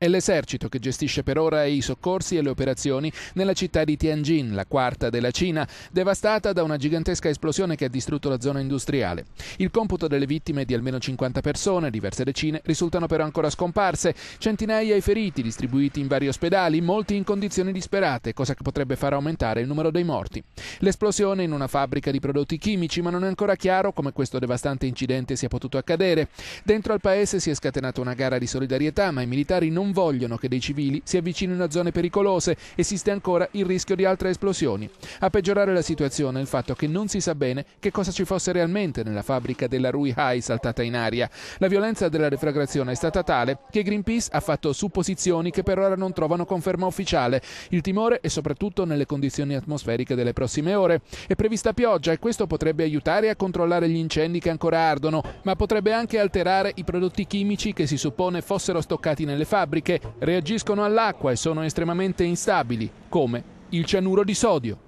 È l'esercito che gestisce per ora i soccorsi e le operazioni nella città di Tianjin, la quarta della Cina, devastata da una gigantesca esplosione che ha distrutto la zona industriale. Il computo delle vittime è di almeno 50 persone, diverse decine risultano però ancora scomparse, centinaia i feriti distribuiti in vari ospedali, molti in condizioni disperate, cosa che potrebbe far aumentare il numero dei morti. L'esplosione in una fabbrica di prodotti chimici, ma non è ancora chiaro come questo devastante incidente sia potuto accadere. Dentro al paese si è scatenata una gara di solidarietà, ma i militari non non vogliono che dei civili si avvicinino a zone pericolose, esiste ancora il rischio di altre esplosioni. A peggiorare la situazione è il fatto che non si sa bene che cosa ci fosse realmente nella fabbrica della Rui High saltata in aria. La violenza della refragrazione è stata tale che Greenpeace ha fatto supposizioni che per ora non trovano conferma ufficiale. Il timore è soprattutto nelle condizioni atmosferiche delle prossime ore. È prevista pioggia e questo potrebbe aiutare a controllare gli incendi che ancora ardono, ma potrebbe anche alterare i prodotti chimici che si suppone fossero stoccati nelle fabbriche fabbriche reagiscono all'acqua e sono estremamente instabili, come il cianuro di sodio.